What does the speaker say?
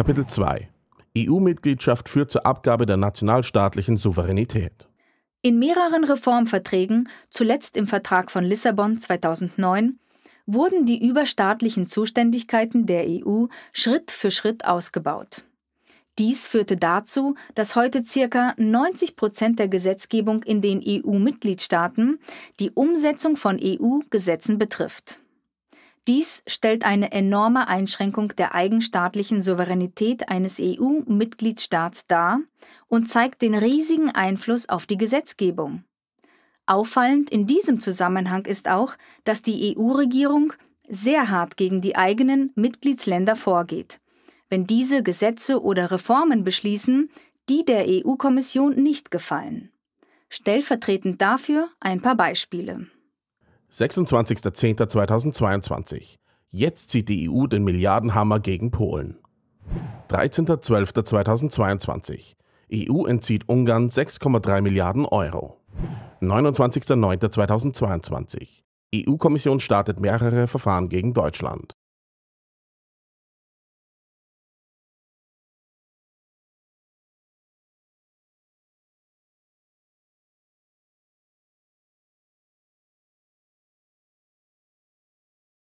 Kapitel 2 EU-Mitgliedschaft führt zur Abgabe der nationalstaatlichen Souveränität. In mehreren Reformverträgen, zuletzt im Vertrag von Lissabon 2009, wurden die überstaatlichen Zuständigkeiten der EU Schritt für Schritt ausgebaut. Dies führte dazu, dass heute ca. 90 Prozent der Gesetzgebung in den EU-Mitgliedstaaten die Umsetzung von EU-Gesetzen betrifft. Dies stellt eine enorme Einschränkung der eigenstaatlichen Souveränität eines EU-Mitgliedstaats dar und zeigt den riesigen Einfluss auf die Gesetzgebung. Auffallend in diesem Zusammenhang ist auch, dass die EU-Regierung sehr hart gegen die eigenen Mitgliedsländer vorgeht, wenn diese Gesetze oder Reformen beschließen, die der EU-Kommission nicht gefallen. Stellvertretend dafür ein paar Beispiele. 26.10.2022. Jetzt zieht die EU den Milliardenhammer gegen Polen. 13.12.2022. EU entzieht Ungarn 6,3 Milliarden Euro. 29.09.2022. EU-Kommission startet mehrere Verfahren gegen Deutschland.